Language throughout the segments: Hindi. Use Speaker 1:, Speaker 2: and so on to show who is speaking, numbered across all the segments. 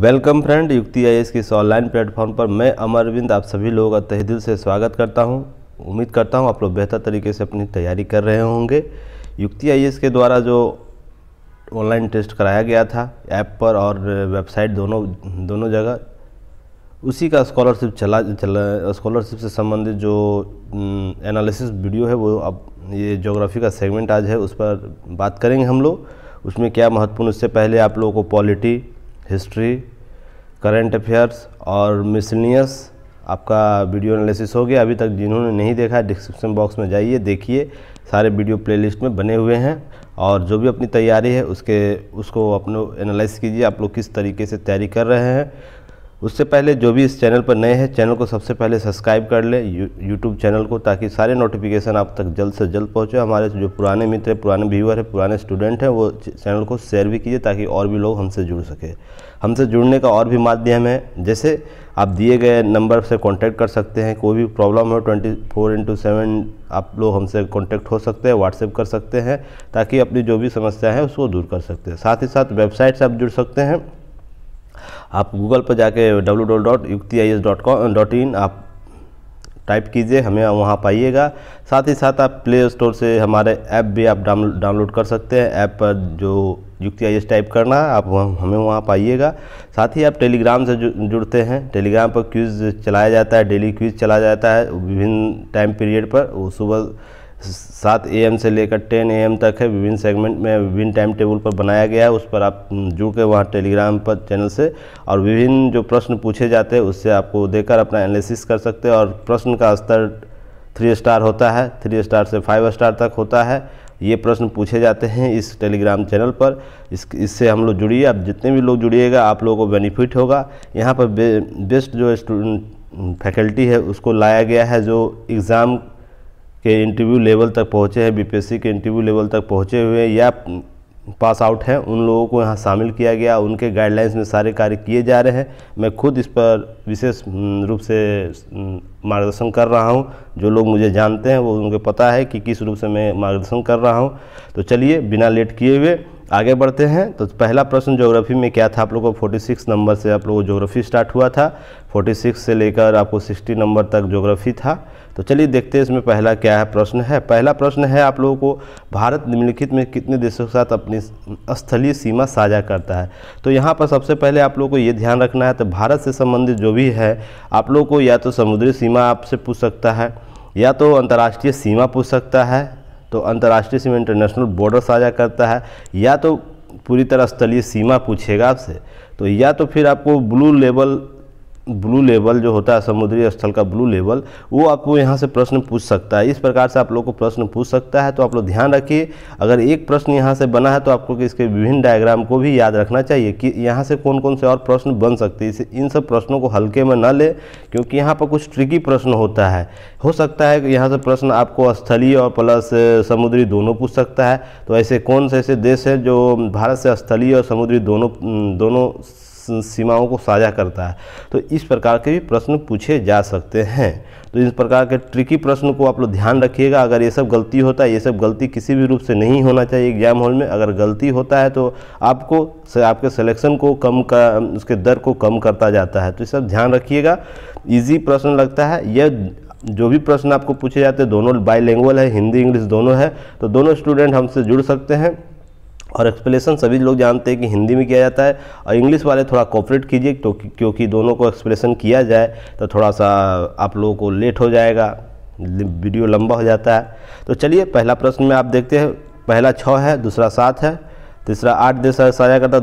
Speaker 1: वेलकम फ्रेंड युक्ति आई के इस ऑनलाइन प्लेटफॉर्म पर मैं अमरविंद आप सभी लोगों का तहदिल दिल से स्वागत करता हूं उम्मीद करता हूं आप लोग बेहतर तरीके से अपनी तैयारी कर रहे होंगे युक्ति आई के द्वारा जो ऑनलाइन टेस्ट कराया गया था ऐप पर और वेबसाइट दोनों दोनों जगह उसी का स्कॉलरशिप चला चला स्कॉलरशिप से संबंधित जो एनालिसिस वीडियो है वो अब ये जोग्राफी का सेगमेंट आज है उस पर बात करेंगे हम लोग उसमें क्या महत्वपूर्ण उससे पहले आप लोगों को पॉलिटी हिस्ट्री करंट अफेयर्स और मिसलियस आपका वीडियो एनालिसिस हो गया अभी तक जिन्होंने नहीं देखा है डिस्क्रिप्शन बॉक्स में जाइए देखिए सारे वीडियो प्लेलिस्ट में बने हुए हैं और जो भी अपनी तैयारी है उसके उसको अपने एनालाइज कीजिए आप लोग किस तरीके से तैयारी कर रहे हैं उससे पहले जो भी इस चैनल पर नए हैं चैनल को सबसे पहले सब्सक्राइब कर लें यू, यूट्यूब चैनल को ताकि सारे नोटिफिकेशन आप तक जल्द से जल्द पहुँचे हमारे जो पुराने मित्र पुराने व्यूअर हैं पुराने स्टूडेंट हैं वो चैनल को शेयर भी कीजिए ताकि और भी लोग हमसे जुड़ सकें हमसे जुड़ने का और भी माध्यम है जैसे आप दिए गए नंबर से कांटेक्ट कर सकते हैं कोई भी प्रॉब्लम हो ट्वेंटी फोर इंटू सेवन आप लोग हमसे कांटेक्ट हो सकते हैं व्हाट्सएप कर सकते हैं ताकि अपनी जो भी समस्या है उसको दूर कर सकते हैं साथ ही साथ वेबसाइट से आप जुड़ सकते हैं आप गूगल पर जाके W W dot I S dot com dot in आप टाइप कीजिए हमें वहाँ पाइएगा साथ ही साथ आप प्ले स्टोर से हमारे ऐप भी आप डाउनलोड कर सकते हैं ऐप पर जो युक्ति आई टाइप करना आप हमें वहाँ पाइएगा साथ ही आप टेलीग्राम से जुड़ते हैं टेलीग्राम पर क्यूज चलाया जाता है डेली क्यूज चला जाता है विभिन्न टाइम पीरियड पर वो सुबह सात ए से लेकर टेन ए तक है विभिन्न सेगमेंट में विभिन्न टाइम टेबल पर बनाया गया है उस पर आप जुड़ के वहाँ टेलीग्राम पर चैनल से और विभिन्न जो प्रश्न पूछे जाते हैं उससे आपको देकर अपना एनालिसिस कर सकते हैं और प्रश्न का स्तर थ्री स्टार होता है थ्री स्टार से फाइव स्टार तक होता है ये प्रश्न पूछे जाते हैं इस टेलीग्राम चैनल पर इससे हम लोग जुड़िए आप जितने भी लोग जुड़िएगा आप लोगों को बेनिफिट होगा यहाँ पर बे, बेस्ट जो स्टूडेंट फैकल्टी है उसको लाया गया है जो एग्ज़ाम के इंटरव्यू लेवल तक पहुँचे हैं बीपीएससी के इंटरव्यू लेवल तक पहुँचे हुए हैं या पास आउट हैं उन लोगों को यहाँ शामिल किया गया उनके गाइडलाइंस में सारे कार्य किए जा रहे हैं मैं खुद इस पर विशेष हम्म, रूप से हम्म, मार्गदर्शन कर रहा हूँ जो लोग मुझे जानते हैं वो उनको पता है कि किस रूप से मैं मार्गदर्शन कर रहा हूँ तो चलिए बिना लेट किए हुए आगे बढ़ते हैं तो पहला प्रश्न ज्योग्राफी में क्या था आप लोग को 46 नंबर से आप लोग को ज्योग्राफी स्टार्ट हुआ था 46 से लेकर आपको 60 नंबर तक ज्योग्राफी था तो चलिए देखते हैं इसमें पहला क्या है प्रश्न है पहला प्रश्न है आप लोगों को भारत निम्नलिखित में कितने देशों के साथ अपनी स्थलीय सीमा साझा करता है तो यहाँ पर सबसे पहले आप लोगों को ये ध्यान रखना है तो भारत से संबंधित जो भी है आप लोगों को या तो समुद्री सीमा आपसे पूछ सकता है या तो अंतर्राष्ट्रीय सीमा पूछ सकता है तो अंतर्राष्ट्रीय सीमा इंटरनेशनल बॉर्डर साझा करता है या तो पूरी तरह स्थलीय सीमा पूछेगा आपसे तो या तो फिर आपको ब्लू लेवल ब्लू लेवल जो होता है समुद्री स्थल का ब्लू लेवल वो आपको यहाँ से प्रश्न पूछ सकता है इस प्रकार से आप लोग को प्रश्न पूछ सकता है तो आप लोग ध्यान रखिए अगर एक प्रश्न यहाँ से बना है तो आपको इसके विभिन्न डायग्राम को भी याद रखना चाहिए कि यहाँ से कौन कौन से और प्रश्न बन सकते हैं इन सब प्रश्नों को हल्के में न लें क्योंकि यहाँ पर कुछ ट्रिकी प्रश्न होता है हो सकता है कि यहाँ से प्रश्न आपको स्थलीय और प्लस समुद्री दोनों पूछ सकता है तो ऐसे कौन से ऐसे देश हैं जो भारत से स्थलीय और समुद्री दोनों दोनों सीमाओं को साझा करता है तो इस प्रकार के भी प्रश्न पूछे जा सकते हैं तो इस प्रकार के ट्रिकी प्रश्न को आप लोग ध्यान रखिएगा अगर ये सब गलती होता है ये सब गलती किसी भी रूप से नहीं होना चाहिए एग्जाम हॉल में अगर गलती होता है तो आपको से आपके सिलेक्शन को कम कर उसके दर को कम करता जाता है तो ये सब ध्यान रखिएगा ईजी प्रश्न लगता है यह जो भी प्रश्न आपको पूछे जाते हैं दोनों बाईलैंग्वेज है हिंदी इंग्लिश दोनों है तो दोनों स्टूडेंट हमसे जुड़ सकते हैं और एक्सप्लेसन सभी लोग जानते हैं कि हिंदी में किया जाता है और इंग्लिश वाले थोड़ा कॉपरेट कीजिए तो क्योंकि दोनों को एक्सप्लेसन किया जाए तो थोड़ा सा आप लोगों को लेट हो जाएगा वीडियो लंबा हो जाता है तो चलिए पहला प्रश्न में आप देखते हैं पहला छः है दूसरा सात है तीसरा आठ देश साझा करता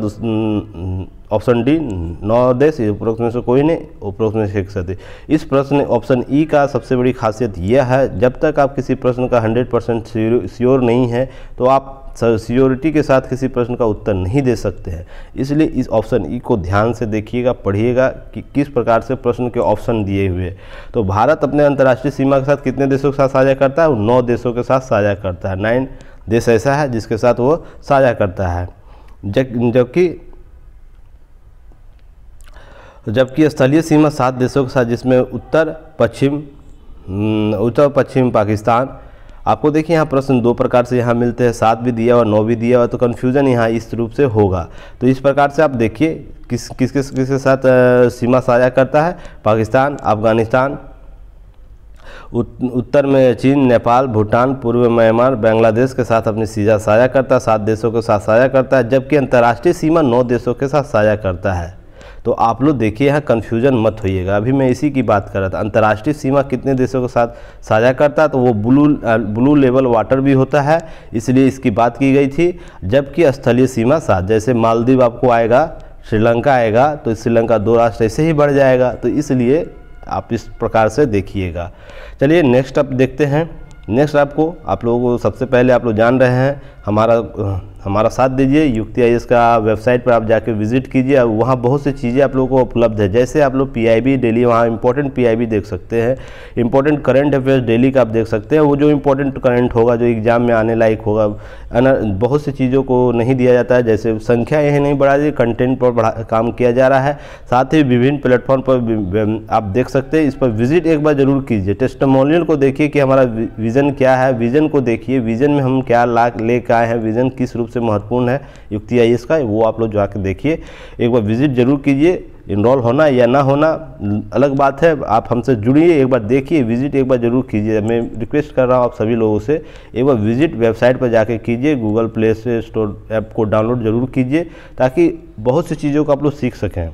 Speaker 1: ऑप्शन डी नौ देश उपरोक्त में से कोई नहीं उपरोक्त में से एक सदी इस प्रश्न ऑप्शन ई e का सबसे बड़ी खासियत यह है जब तक आप किसी प्रश्न का 100 परसेंट श्योर नहीं है तो आप सियोरिटी के साथ किसी प्रश्न का उत्तर नहीं दे सकते हैं इसलिए इस ऑप्शन ई e को ध्यान से देखिएगा पढ़िएगा कि किस प्रकार से प्रश्न के ऑप्शन दिए हुए तो भारत अपने अंतर्राष्ट्रीय सीमा के साथ कितने देशों के साथ साझा करता है नौ देशों के साथ साझा करता है नाइन देश ऐसा है जिसके साथ वो साझा करता है जबकि जबकि स्थलीय सीमा सात देशों के साथ जिसमें उत्तर पश्चिम उत्तर पश्चिम पाकिस्तान आपको देखिए यहाँ प्रश्न दो प्रकार से यहाँ मिलते हैं सात भी दिया हुआ नौ भी दिया हुआ तो कन्फ्यूजन यहाँ इस रूप से होगा तो इस प्रकार से आप देखिए किस किस किस किसके साथ सीमा साझा करता है पाकिस्तान अफगानिस्तान उत्तर में चीन नेपाल भूटान पूर्व म्यांमार बांग्लादेश के साथ अपनी सीजा साझा करता है सात देशों के साथ साझा करता है जबकि अंतर्राष्ट्रीय सीमा नौ देशों के साथ साझा करता है तो आप लोग देखिए यहाँ कन्फ्यूजन मत होइएगा अभी मैं इसी की बात कर रहा था अंतर्राष्ट्रीय सीमा कितने देशों के साथ साझा करता है तो वो ब्लू ब्लू लेवल वाटर भी होता है इसलिए इसकी बात की गई थी जबकि स्थलीय सीमा साथ जैसे मालदीव आपको आएगा श्रीलंका आएगा तो श्रीलंका दो राष्ट्र ऐसे ही बढ़ जाएगा तो इसलिए आप इस प्रकार से देखिएगा चलिए नेक्स्ट आप देखते हैं नेक्स्ट आपको आप लोगों को सबसे पहले आप लोग जान रहे हैं हमारा हमारा साथ दीजिए युक्ति आई का वेबसाइट पर आप जाके विजिट कीजिए वहाँ बहुत सी चीज़ें आप लोगों को उपलब्ध है जैसे आप लोग पीआईबी डेली वहाँ इंपॉर्टेंट पीआईबी देख सकते हैं इंपॉर्टेंट करंट अफेयर्स डेली का आप देख सकते हैं वो जो इंपॉर्टेंट करंट होगा जो एग्ज़ाम में आने लायक होगा बहुत सी चीज़ों को नहीं दिया जाता है जैसे संख्या यह नहीं बढ़ा दी कंटेंट पर बढ़ा काम किया जा रहा है साथ ही विभिन्न प्लेटफॉर्म पर आप देख सकते हैं इस पर विजिट एक बार ज़रूर कीजिए टेस्टमोनियल को देखिए कि हमारा विज़न क्या है विज़न को देखिए विज़न में हम क्या ला ले क्या है विजन किस रूप से महत्वपूर्ण है युक्ति आई इसका वो आप लोग जाके देखिए एक बार विजिट जरूर कीजिए इनरोल होना या ना होना अलग बात है आप हमसे जुड़िए एक बार देखिए विजिट एक बार जरूर कीजिए मैं रिक्वेस्ट कर रहा हूँ आप सभी लोगों से एक बार विजिट वेबसाइट पर जाके कीजिए गूगल प्ले स्टोर ऐप को डाउनलोड जरूर कीजिए ताकि बहुत सी चीज़ों को आप लोग सीख सकें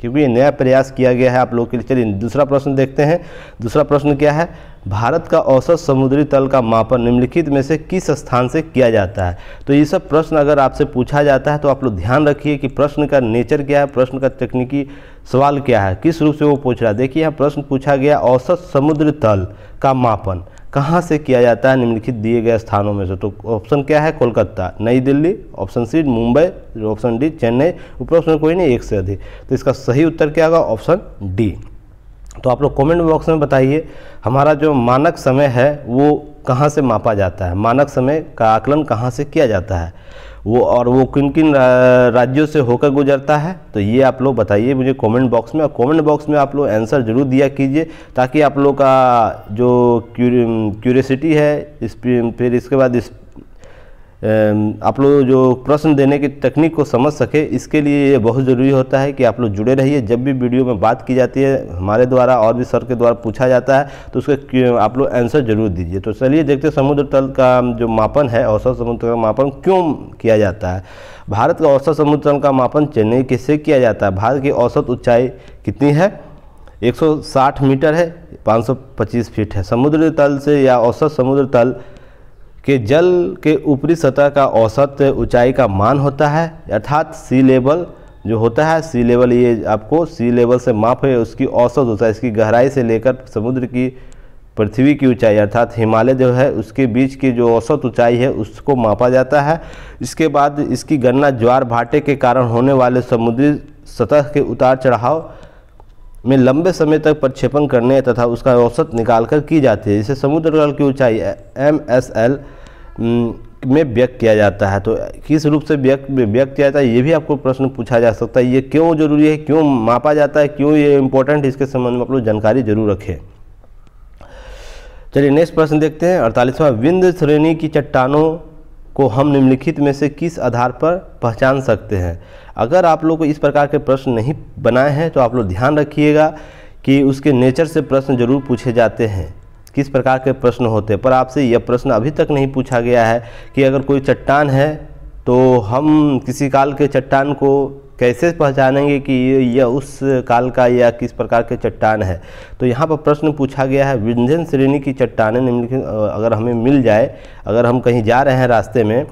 Speaker 1: क्योंकि ये नया प्रयास किया गया है आप लोग के लिए चलिए दूसरा प्रश्न देखते हैं दूसरा प्रश्न क्या है भारत का औसत समुद्री तल का मापन निम्नलिखित में से किस स्थान से किया जाता है तो ये सब प्रश्न अगर आपसे पूछा जाता है तो आप लोग ध्यान रखिए कि प्रश्न का नेचर क्या है प्रश्न का तकनीकी सवाल क्या है किस रूप से वो पूछ रहा है देखिए यहाँ प्रश्न पूछा गया औसत समुद्र तल का मापन कहाँ से किया जाता है निम्नलिखित दिए गए स्थानों में से तो ऑप्शन क्या है Kolkata New Delhi option C Mumbai option D Chennai ऊपर ऑप्शन कोई नहीं एक से अधिक तो इसका सही उत्तर क्या होगा ऑप्शन डी तो आप लोग कमेंट बॉक्स में बताइए हमारा जो मानक समय है वो कहाँ से मापा जाता है मानक समय का आकलन कहाँ से किया जाता है वो और वो किन किन राज्यों से होकर गुजरता है तो ये आप लोग बताइए मुझे कमेंट बॉक्स में और कमेंट बॉक्स में आप लोग आंसर ज़रूर दिया कीजिए ताकि आप लोग का जो क्यूरियसिटी है इस फिर इसके बाद इस आप लोग जो प्रश्न देने की तकनीक को समझ सके इसके लिए ये बहुत ज़रूरी होता है कि आप लोग जुड़े रहिए जब भी वीडियो में बात की जाती है हमारे द्वारा और भी सर के द्वारा पूछा जाता है तो उसके आप लोग आंसर जरूर दीजिए तो चलिए देखते हैं समुद्र तल का जो मापन है औसत समुद्र का मापन क्यों किया जाता है भारत का औसत समुद्र तल का मापन चेन्नई किससे किया जाता है भारत की औसत ऊँचाई कितनी है 160 मीटर है 525 फीट है समुद्र तल से या औसत समुद्र तल कि जल के ऊपरी सतह का औसत ऊंचाई का मान होता है अर्थात सी लेवल जो होता है सी लेवल ये आपको सी लेवल से माप है उसकी औसत होता है इसकी गहराई से लेकर समुद्र की पृथ्वी की ऊंचाई अर्थात हिमालय जो है उसके बीच की जो औसत ऊंचाई है उसको मापा जाता है इसके बाद इसकी गणना ज्वार भाटे के कारण होने वाले समुद्री सतह के उतार चढ़ाव में लंबे समय तक प्रक्षेपण करने तथा उसका औसत निकाल कर की जाती है जिसे समुद्र जल की ऊंचाई एम एस एल में व्यक्त किया जाता है तो किस रूप से व्यक्त व्यक्त किया जाता है ये भी आपको प्रश्न पूछा जा सकता है ये क्यों जरूरी है क्यों मापा जाता है क्यों ये इम्पोर्टेंट इसके संबंध में आप लोग जानकारी जरूर रखें चलिए नेक्स्ट प्रश्न देखते हैं अड़तालीसवां विंध्य श्रेणी की चट्टानों को हम निम्नलिखित में से किस आधार पर पहचान सकते हैं अगर आप लोग को इस प्रकार के प्रश्न नहीं बनाए हैं तो आप लोग ध्यान रखिएगा कि उसके नेचर से प्रश्न जरूर पूछे जाते हैं किस प्रकार के प्रश्न होते पर आपसे यह प्रश्न अभी तक नहीं पूछा गया है कि अगर कोई चट्टान है तो हम किसी काल के चट्टान को कैसे पहचानेंगे कि यह उस काल का या किस प्रकार के चट्टान है तो यहाँ पर प्रश्न पूछा गया है विंध्यन श्रेणी की चट्टानें निम्नलिखित अगर हमें मिल जाए अगर हम कहीं जा रहे हैं रास्ते में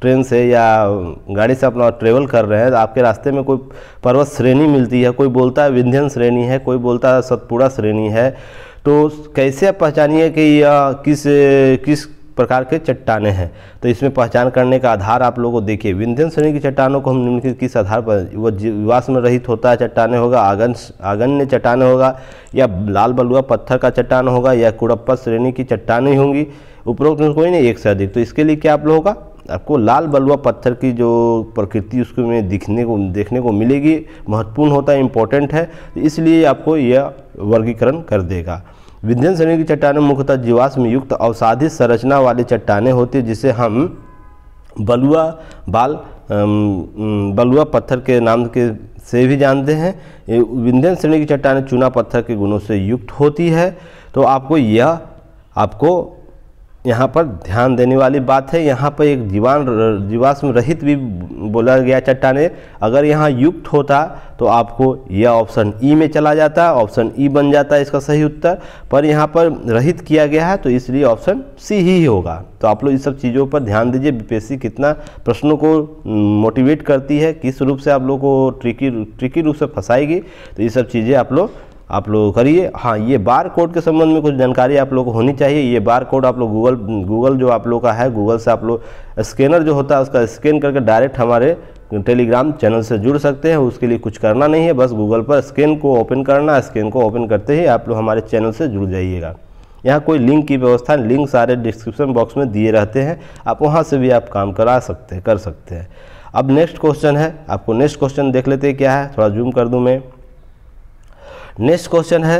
Speaker 1: ट्रेन से या गाड़ी से अपना ट्रेवल कर रहे हैं तो आपके रास्ते में कोई पर्वत श्रेणी मिलती है कोई बोलता है विंध्यन श्रेणी है कोई बोलता है सतपुड़ा श्रेणी है तो कैसे आप पहचानिए कि यह किस किस प्रकार के चट्टाने हैं तो इसमें पहचान करने का आधार आप लोगों को देखिए विंध्यन श्रेणी की चट्टानों को हम निम्नलिखित किस आधार पर वह में रहित होता है चट्टाने होगा आगन आगन्य चट्टान होगा या लाल बलुआ पत्थर का चट्टान होगा या कुड़प्पा श्रेणी की चट्टानें होंगी उपरोक्त कोई नहीं एक से अधिक तो इसके लिए क्या आप लोगों का आपको लाल बलुआ पत्थर की जो प्रकृति उसको में दिखने को देखने को मिलेगी महत्वपूर्ण होता है इम्पोर्टेंट है इसलिए आपको यह वर्गीकरण कर देगा विंध्यन श्रेणी की चट्टानें मुख्यतः जीवाश्म युक्त अवसाधित संरचना वाली चट्टानें होती है जिसे हम बलुआ बाल बलुआ पत्थर के नाम के से भी जानते हैं विंध्यन श्रेणी की चट्टानें चूना पत्थर के गुणों से युक्त होती है तो आपको यह आपको यहाँ पर ध्यान देने वाली बात है यहाँ पर एक जीवान जीवाश्म रहित भी बोला गया चट्टाने अगर यहाँ युक्त होता तो आपको यह ऑप्शन ई e में चला जाता ऑप्शन ई e बन जाता है इसका सही उत्तर पर यहाँ पर रहित किया गया है तो इसलिए ऑप्शन सी ही होगा तो आप लोग इस सब चीज़ों पर ध्यान दीजिए बीपीएससी कितना प्रश्नों को मोटिवेट करती है किस रूप से आप लोग को ट्रिकी ट्रिकी रूप से फंसाएगी तो ये सब चीज़ें आप लोग आप लोग करिए हाँ ये बार कोड के संबंध में कुछ जानकारी आप लोग को होनी चाहिए ये बार कोड आप लोग गूगल गूगल जो आप लोग का है गूगल से आप लोग स्कैनर जो होता है उसका स्कैन करके डायरेक्ट हमारे टेलीग्राम चैनल से जुड़ सकते हैं उसके लिए कुछ करना नहीं है बस गूगल पर स्कैन को ओपन करना स्कैन को ओपन करते ही आप लोग हमारे चैनल से जुड़ जाइएगा यहाँ कोई लिंक की व्यवस्था लिंक सारे डिस्क्रिप्शन बॉक्स में दिए रहते हैं आप वहाँ से भी आप काम करा सकते हैं कर सकते हैं अब नेक्स्ट क्वेश्चन है आपको नेक्स्ट क्वेश्चन देख लेते हैं क्या है थोड़ा जूम कर दूँ मैं नेक्स्ट क्वेश्चन है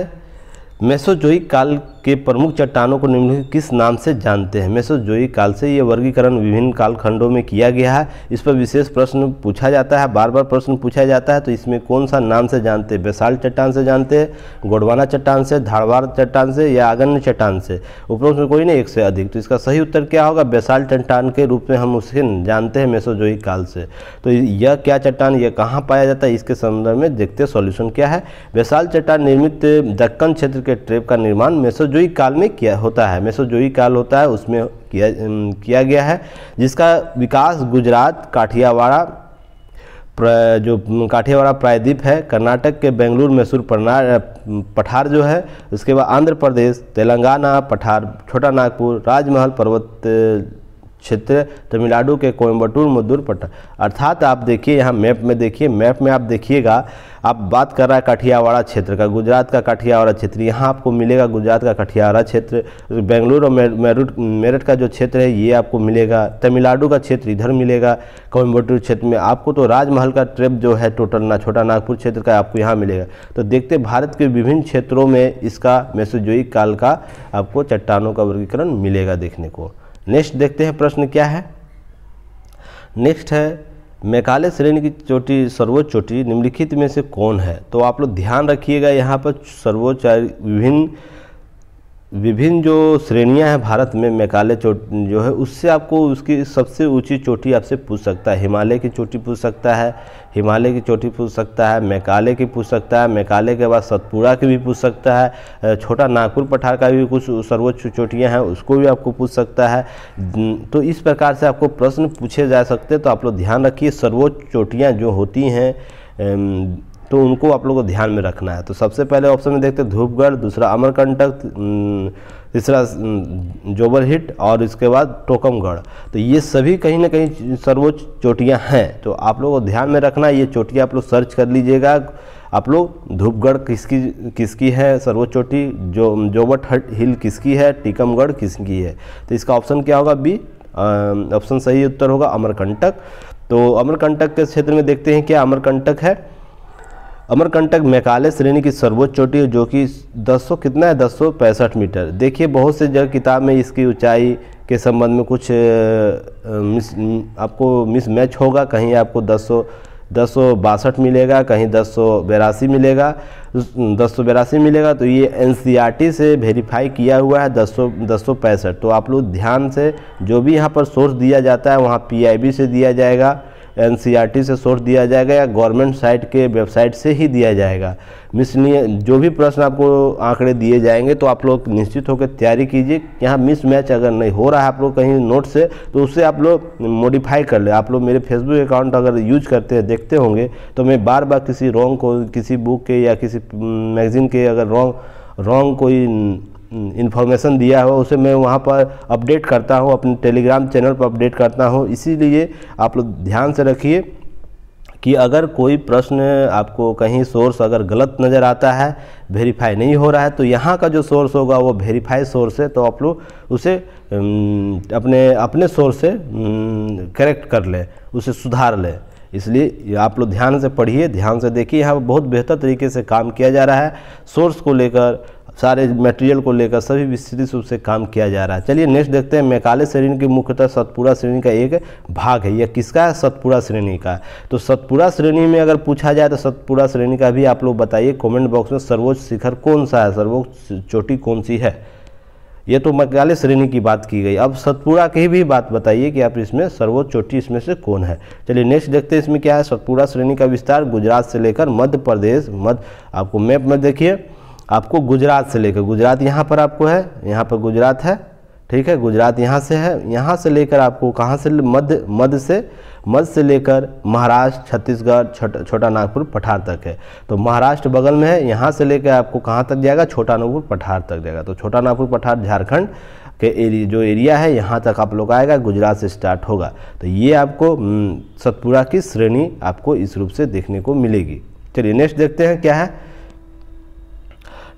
Speaker 1: मेसोजोई काल के प्रमुख चट्टानों को निम्नलिखित किस नाम से जानते हैं मेसोजोई काल से ये वर्गीकरण विभिन्न कालखंडों में किया गया है इस पर विशेष प्रश्न पूछा जाता है बार बार प्रश्न पूछा जाता है तो इसमें कौन सा नाम से जानते हैं बेसाल चट्टान से जानते हैं गोडवाना चट्टान से धारवाड़ चट्टान से या आगन्य चट्टान से उपरोक्त में कोई नहीं एक से अधिक तो इसका सही उत्तर क्या होगा बेसाल चट्टान के रूप में हम उसे जानते हैं मेसोजोई काल से तो यह क्या चट्टान यह कहाँ पाया जाता है इसके संदर्भ में देखते सॉल्यूशन क्या है बेसाल चट्टान निर्मित दक्कन क्षेत्र के ट्रेप का निर्माण मेसो मेसोजोई काल में किया होता है मेसोजोई काल होता है उसमें किया किया गया है जिसका विकास गुजरात काठियावाड़ा जो काठियावाड़ा प्रायद्वीप है कर्नाटक के बेंगलुरु मैसूर पठार जो है उसके बाद आंध्र प्रदेश तेलंगाना पठार छोटा नागपुर राजमहल पर्वत क्षेत्र तमिलनाडु के कोयम्बटूर मुद्दुरपट्टा अर्थात आप देखिए यहाँ मैप में देखिए मैप में आप देखिएगा आप बात कर रहा है काठियावाड़ा क्षेत्र का गुजरात का काठियावाड़ा क्षेत्र यहाँ आपको मिलेगा गुजरात का काठियावाड़ा क्षेत्र बेंगलुरु और मेरठ मेरठ का जो क्षेत्र है ये आपको मिलेगा तमिलनाडु का क्षेत्र इधर मिलेगा कोयम्बटूर क्षेत्र में आपको तो राजमहल का ट्रेप जो है टोटल ना छोटा नागपुर क्षेत्र का आपको यहाँ मिलेगा तो देखते भारत के विभिन्न क्षेत्रों में इसका मैसेजोई काल का आपको चट्टानों का वर्गीकरण मिलेगा देखने को नेक्स्ट देखते हैं प्रश्न क्या है नेक्स्ट है मेकाले श्रेणी की चोटी सर्वोच्च चोटी निम्नलिखित में से कौन है तो आप लोग ध्यान रखिएगा यहाँ पर सर्वोच्च विभिन्न विभिन्न जो श्रेणियां हैं भारत में मेकाले चोट जो है उससे आपको उसकी सबसे ऊंची चोटी आपसे पूछ सकता है हिमालय की चोटी पूछ सकता है हिमालय की चोटी पूछ सकता है मेकाले की पूछ सकता है मेकाले के बाद सतपुड़ा की भी पूछ सकता है छोटा नागपुर पठार का भी कुछ सर्वोच्च चोटियाँ हैं उसको भी आपको पूछ सकता है तो इस प्रकार से आपको प्रश्न पूछे जा सकते तो आप लोग ध्यान रखिए सर्वोच्च चोटियाँ जो होती हैं तो उनको आप लोग को ध्यान में रखना है तो सबसे पहले ऑप्शन में देखते हैं धूपगढ़ दूसरा अमरकंटक तीसरा जोबर हिट और इसके बाद टोकमगढ़ तो ये सभी कहीं ना कहीं सर्वोच्च चोटियाँ हैं तो आप लोगों को ध्यान में रखना ये चोटियाँ आप लोग सर्च कर लीजिएगा आप लोग धूपगढ़ किसकी किसकी है सर्वोच्च चोटी जो जोबट हट हिल किसकी है टीकमगढ़ किसकी है तो इसका ऑप्शन क्या होगा बी ऑप्शन सही उत्तर होगा अमरकंटक तो अमरकंटक के क्षेत्र में देखते हैं क्या अमरकंटक है अमरकंटक मैकाले श्रेणी की सर्वोच्च चोटी है जो कि 200 कितना है दस मीटर देखिए बहुत से जगह किताब में इसकी ऊंचाई के संबंध में कुछ मिस आपको मिस मैच होगा कहीं आपको दस सौ दस सौ बासठ मिलेगा कहीं दस सौ बेरासी मिलेगा दस सौ बेरासी मिलेगा तो ये एन से वेरीफाई किया हुआ है दस सौ दस सौ पैंसठ तो आप लोग ध्यान से जो भी यहाँ पर सोर्स दिया जाता है वहाँ पी से दिया जाएगा एन से सोर्स दिया जाएगा या गवर्नमेंट साइट के वेबसाइट से ही दिया जाएगा मिसलिए जो भी प्रश्न आपको आंकड़े दिए जाएंगे तो आप लोग निश्चित होकर तैयारी कीजिए यहाँ मिस मैच अगर नहीं हो रहा है आप लोग कहीं नोट से तो उससे आप लोग मॉडिफाई कर ले आप लोग मेरे फेसबुक अकाउंट अगर यूज करते हैं देखते होंगे तो मैं बार बार किसी रॉन्ग को किसी बुक के या किसी मैगज़ीन mm, के अगर रॉन्ग रॉन्ग कोई इन्फॉर्मेशन हम्म, दिया हो उसे मैं वहाँ पर अपडेट करता हूँ अपने टेलीग्राम चैनल पर अपडेट करता हूँ इसीलिए आप लोग ध्यान से रखिए कि अगर कोई प्रश्न आपको कहीं सोर्स अगर गलत नज़र आता है वेरीफाई नहीं हो रहा है तो यहाँ का जो सोर्स होगा वो वेरीफाई सोर्स है तो आप लोग उसे हम्म, अपने अपने सोर्स से करेक्ट हम्म, कर लें उसे सुधार लें इसलिए आप लोग ध्यान से पढ़िए ध्यान से देखिए यहाँ बहुत बेहतर तरीके से काम किया जा रहा है सोर्स को लेकर सारे मटेरियल को लेकर सभी विस्तृत रूप से काम किया जा रहा है चलिए नेक्स्ट देखते हैं मेकाले श्रेणी की मुख्यतः सतपुरा श्रेणी का एक भाग है यह किसका है सतपुरा श्रेणी का तो सतपुरा श्रेणी में अगर पूछा जाए तो सतपुरा श्रेणी का भी आप लोग बताइए कॉमेंट बॉक्स में सर्वोच्च शिखर कौन सा है सर्वोच्च चोटी कौन सी है ये तो मकाले श्रेणी की बात की गई अब सतपुरा की भी बात बताइए कि आप इसमें सर्वोच्च चोटी इसमें से कौन है चलिए नेक्स्ट देखते हैं इसमें क्या है सतपुरा श्रेणी का विस्तार गुजरात से लेकर मध्य प्रदेश मध्य आपको मैप में देखिए आपको गुजरात से लेकर गुजरात यहाँ पर आपको है यहाँ पर गुजरात है ठीक है गुजरात यहाँ से है यहाँ से लेकर आपको कहाँ से मध्य मध्य से मध्य से लेकर महाराष्ट्र छत्तीसगढ़ छोटा छोटा नागपुर पठार तक है तो महाराष्ट्र बगल में है यहाँ से लेकर आपको कहाँ तक जाएगा छोटा नागपुर पठार तक जाएगा तो छोटा नागपुर पठार झारखंड के एरिया जो एरिया है यहाँ तक आप लोग आएगा गुजरात से स्टार्ट होगा तो ये आपको सतपुरा की श्रेणी आपको इस रूप से देखने को मिलेगी चलिए नेक्स्ट देखते हैं क्या है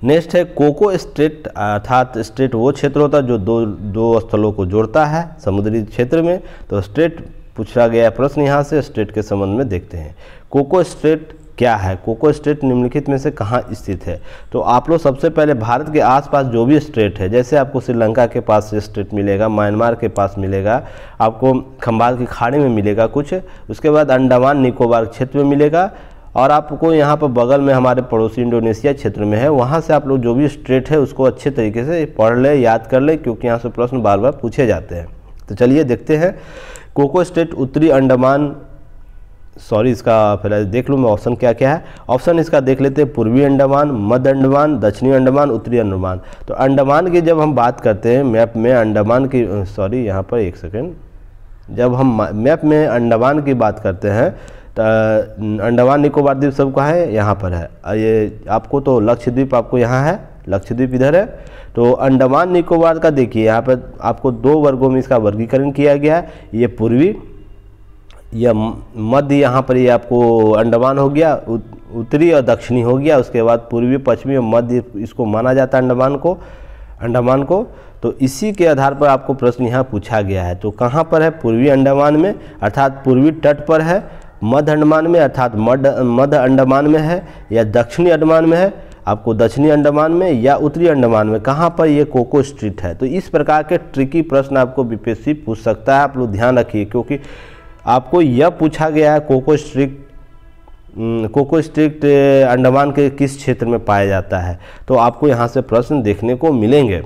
Speaker 1: नेक्स्ट है कोको स्ट्रेट अर्थात स्ट्रेट वो क्षेत्र होता है जो दो दो स्थलों को जोड़ता है समुद्री क्षेत्र में तो स्ट्रेट पूछा गया प्रश्न यहाँ से स्ट्रेट के संबंध में देखते हैं कोको स्ट्रेट क्या है कोको स्टेट निम्नलिखित में से कहाँ स्थित है तो आप लोग सबसे पहले भारत के आसपास जो भी स्टेट है जैसे आपको श्रीलंका के पास स्टेट मिलेगा म्यांमार के पास मिलेगा आपको खम्बाल की खाड़ी में मिलेगा कुछ उसके बाद अंडमान निकोबार क्षेत्र में मिलेगा और आपको यहाँ पर बगल में हमारे पड़ोसी इंडोनेशिया क्षेत्र में है वहाँ से आप लोग जो भी स्ट्रेट है उसको अच्छे तरीके से पढ़ लें याद कर लें क्योंकि यहाँ से प्रश्न बार बार पूछे जाते हैं तो चलिए देखते हैं कोको स्टेट उत्तरी अंडमान सॉरी इसका फिर देख लूँ मैं ऑप्शन क्या क्या है ऑप्शन इसका देख लेते हैं पूर्वी अंडमान मध्य अंडमान दक्षिणी अंडमान उत्तरी अंडमान तो अंडमान की जब हम बात करते हैं मैप में अंडमान की सॉरी यहाँ पर एक सेकेंड जब हम मैप में अंडमान की बात करते हैं अंडमान निकोबार द्वीप सब कहाँ है यहाँ पर है ये आपको तो लक्षद्वीप आपको यहाँ है लक्षद्वीप इधर है तो अंडमान निकोबार का देखिए यहाँ पर आपको दो वर्गों में इसका वर्गीकरण किया गया है ये पूर्वी यह मध्य यहाँ पर ये यह आपको अंडमान हो गया उत्तरी और दक्षिणी हो गया उसके बाद पूर्वी पश्चिमी और मध्य इसको माना जाता है अंडमान को अंडमान को तो इसी के आधार पर आपको प्रश्न यहाँ पूछा गया है तो कहाँ पर है पूर्वी अंडमान में अर्थात पूर्वी तट पर है मध्य अंडमान में अर्थात मध्य मध्य अंडमान में है या दक्षिणी अंडमान में है आपको दक्षिणी अंडमान में या उत्तरी अंडमान में कहाँ पर ये कोको स्ट्रीट है तो इस प्रकार के ट्रिकी प्रश्न आपको बीपीएससी पूछ सकता है आप लोग ध्यान रखिए क्योंकि आपको यह पूछा गया है Coco strait Coco strait Andaman के किस क्षेत्र में पाया जाता है तो आपको यहाँ से प्रश्न देखने को मिलेंगे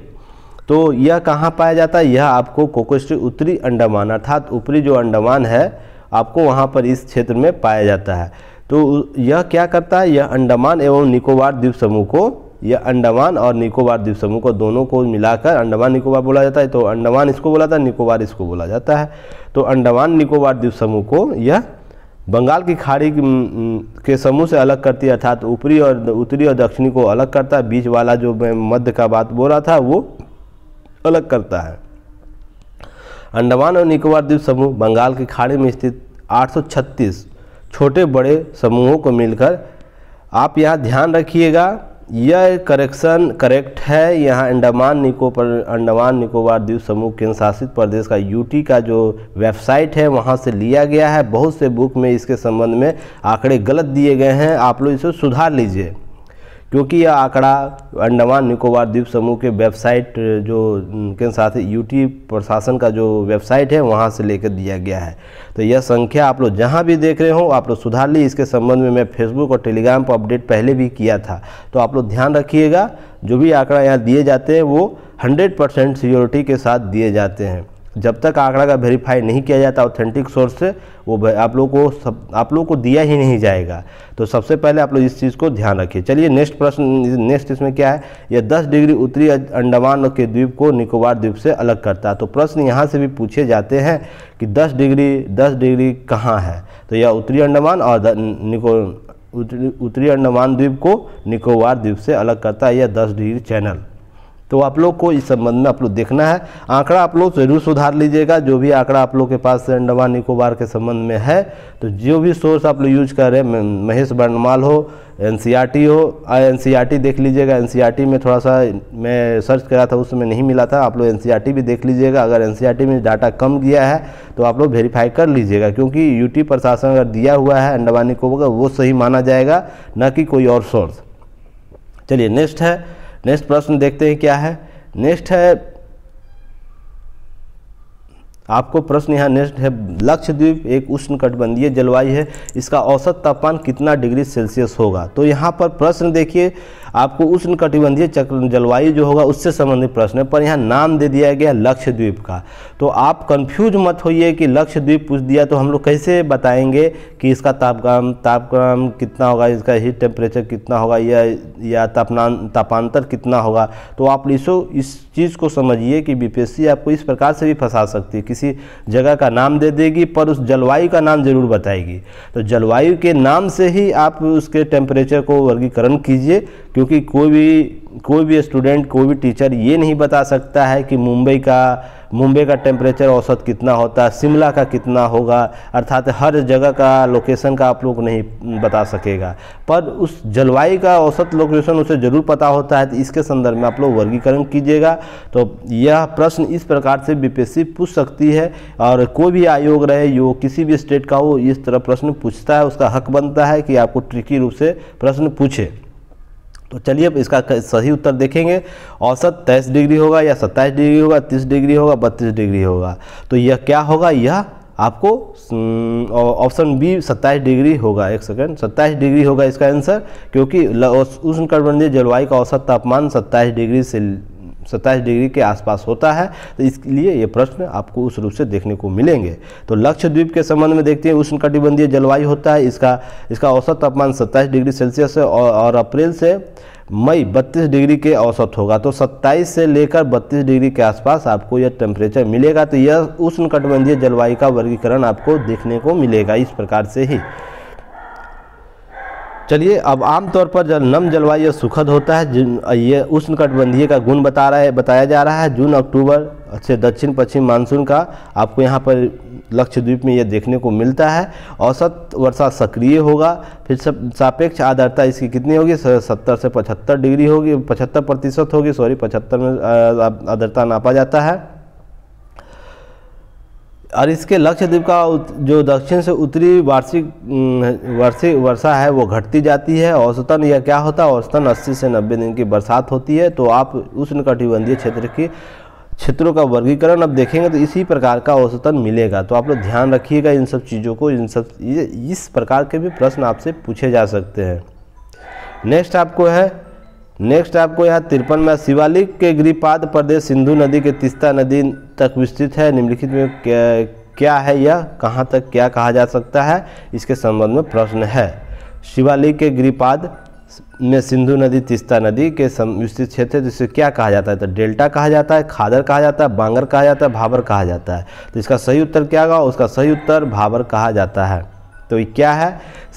Speaker 1: तो यह कहाँ पाया जाता है यह आपको कोको स्ट्रिक्ट उत्तरी अंडमान अर्थात ऊपरी जो अंडमान है आपको वहाँ पर इस क्षेत्र में पाया जाता है तो यह क्या करता है यह अंडमान एवं निकोबार द्वीप समूह को यह अंडमान और निकोबार द्वीप समूह को दोनों को मिलाकर अंडमान निकोबार बोला जाता है तो अंडमान इसको बोला जाता है निकोबार इसको बोला जाता है तो अंडमान निकोबार द्वीप समूह को यह बंगाल की खाड़ी के समूह से अलग करती है अर्थात ऊपरी और उत्तरी और दक्षिणी को अलग करता है बीच वाला जो मध्य का बात बोला था वो अलग करता है अंडमान और निकोबार द्वीप समूह बंगाल की खाड़ी में स्थित 836 छोटे बड़े समूहों को मिलकर आप यहाँ ध्यान रखिएगा यह करेक्शन करेक्ट है यहाँ अंडमान पर अंडमान निकोबार द्वीप समूह केंद्र शासित प्रदेश का यूटी का जो वेबसाइट है वहाँ से लिया गया है बहुत से बुक में इसके संबंध में आंकड़े गलत दिए गए हैं आप लोग इसे सुधार लीजिए क्योंकि यह आंकड़ा अंडमान निकोबार द्वीप समूह के वेबसाइट जो के साथ यूटी प्रशासन का जो वेबसाइट है वहाँ से लेकर दिया गया है तो यह संख्या आप लोग जहाँ भी देख रहे हो आप लोग सुधार ली इसके संबंध में मैं फेसबुक और टेलीग्राम पर अपडेट पहले भी किया था तो आप लोग ध्यान रखिएगा जो भी आंकड़ा यहाँ दिए जाते हैं वो हंड्रेड परसेंट सिक्योरिटी के साथ दिए जाते हैं जब तक आंकड़ा का वेरीफाई नहीं किया जाता ऑथेंटिक सोर्स से वो आप लोगों को सब आप लोगों को दिया ही नहीं जाएगा तो सबसे पहले आप लोग इस चीज़ को ध्यान रखिए चलिए नेक्स्ट प्रश्न नेक्स्ट इसमें क्या है यह 10 डिग्री उत्तरी अंडमान के द्वीप को निकोबार द्वीप से अलग करता है तो प्रश्न यहाँ से भी पूछे जाते हैं कि दस डिग्री दस डिग्री कहाँ है तो यह उत्तरी अंडमान और निको उत्तरी अंडमान द्वीप को निकोबार द्वीप से अलग करता है यह दस डिग्री चैनल तो आप लोग को इस संबंध में आप लोग देखना है आंकड़ा आप लोग जरूर सुधार लीजिएगा जो भी आंकड़ा आप लोग के पास अंडमान निकोबार के संबंध में है तो जो भी सोर्स आप लोग यूज कर रहे हैं महेश वर्णमाल हो एन हो एन देख लीजिएगा एन में थोड़ा सा मैं सर्च करा था उसमें नहीं मिला था आप लोग एन भी देख लीजिएगा अगर एन में डाटा कम गया है तो आप लोग वेरीफाई कर लीजिएगा क्योंकि यूटी प्रशासन अगर दिया हुआ है अंडमान निकोबार वो सही माना जाएगा न कि कोई और सोर्स चलिए नेक्स्ट है नेक्स्ट प्रश्न देखते हैं क्या है नेक्स्ट है आपको प्रश्न यहाँ नेक्स्ट है लक्षद्वीप एक उष्ण कटबंधीय जलवायु है इसका औसत तापमान कितना डिग्री सेल्सियस होगा तो यहाँ पर प्रश्न देखिए आपको उष्ण कटिबंधीय चक्र जलवायु जो होगा उससे संबंधित प्रश्न है पर यहाँ नाम दे दिया गया लक्षद्वीप का तो आप कंफ्यूज मत होइए कि लक्षद्वीप पूछ दिया तो हम लोग कैसे बताएंगे कि इसका तापक्रम तापक्रम कितना होगा इसका हीट टेम्परेचर कितना होगा या या तापमान तापांतर कितना होगा तो आप इसो इस चीज़ को समझिए कि बीपीएससी आपको इस प्रकार से भी फंसा सकती है किसी जगह का नाम दे देगी पर उस जलवायु का नाम ज़रूर बताएगी तो जलवायु के नाम से ही आप उसके टेम्परेचर को वर्गीकरण कीजिए क्योंकि क्योंकि कोई भी कोई भी स्टूडेंट कोई भी टीचर ये नहीं बता सकता है कि मुंबई का मुंबई का टेम्परेचर औसत कितना होता है शिमला का कितना होगा अर्थात हर जगह का लोकेशन का आप लोग नहीं बता सकेगा पर उस जलवायु का औसत लोकेशन उसे ज़रूर पता होता है तो इसके संदर्भ में आप लोग वर्गीकरण कीजिएगा तो यह प्रश्न इस प्रकार से बी पूछ सकती है और कोई भी आयोग रहे यो किसी भी स्टेट का हो इस तरह प्रश्न पूछता है उसका हक बनता है कि आपको ट्रिकी रूप से प्रश्न पूछे तो चलिए अब इसका सही उत्तर देखेंगे औसत तेईस डिग्री होगा या सत्ताईस डिग्री होगा तीस डिग्री होगा बत्तीस डिग्री होगा तो यह क्या होगा यह आपको ऑप्शन बी सत्ताईस डिग्री होगा एक सेकेंड सत्ताईस डिग्री होगा इसका आंसर क्योंकि उष्णकटिबंधीय जलवायु का औसत तापमान सत्ताईस डिग्री से सत्ताईस डिग्री के आसपास होता है तो इसलिए ये प्रश्न आपको उस रूप से देखने को मिलेंगे तो लक्षद्वीप के संबंध में देखते हैं उष्णकटिबंधीय जलवायु होता है इसका इसका औसत तापमान सत्ताईस डिग्री सेल्सियस और, और अप्रैल से मई 32 डिग्री के औसत होगा तो 27 से लेकर 32 डिग्री के आसपास आपको यह टेम्परेचर मिलेगा तो यह उष्णकटिबंधीय जलवायु का वर्गीकरण आपको देखने को मिलेगा इस प्रकार से ही चलिए अब आमतौर पर जब नम जलवायु सुखद होता है ये उष्ण कटबंधीय का गुण बता रहा है बताया जा रहा है जून अक्टूबर से दक्षिण पश्चिम मानसून का आपको यहाँ पर लक्षद्वीप में यह देखने को मिलता है औसत वर्षा सक्रिय होगा फिर सब सापेक्ष आदरता इसकी कितनी होगी सत्तर से पचहत्तर डिग्री होगी पचहत्तर प्रतिशत होगी सॉरी पचहत्तर में आदरता नापा जाता है और इसके लक्षद्वीप का जो दक्षिण से उत्तरी वार्षिक वार्षिक वर्षा है वो घटती जाती है औसतन यह क्या होता है औसतन 80 से 90 दिन की बरसात होती है तो आप उष्णकटिबंधीय क्षेत्र की क्षेत्रों का वर्गीकरण अब देखेंगे तो इसी प्रकार का औसतन मिलेगा तो आप लोग ध्यान रखिएगा इन सब चीज़ों को इन सब इस प्रकार के भी प्रश्न आपसे पूछे जा सकते हैं नेक्स्ट आपको है नेक्स्ट आपको यहाँ तिरपन में शिवालिक के गिरिपाद प्रदेश सिंधु नदी के तिस्ता नदी तक विस्तृत है निम्नलिखित में क्या है यह कहाँ तक क्या कहा जा सकता है इसके संबंध में प्रश्न है शिवालिक के गिरिपाद में सिंधु नदी तिस्ता नदी के विस्तृत क्षेत्र जिसे क्या कहा जाता है तो डेल्टा कहा जाता है खादर कहा जाता है बांगर कहा जाता है भाबर कहा जाता है तो इसका सही उत्तर क्या होगा उसका सही उत्तर भाबर कहा जाता है तो ये क्या है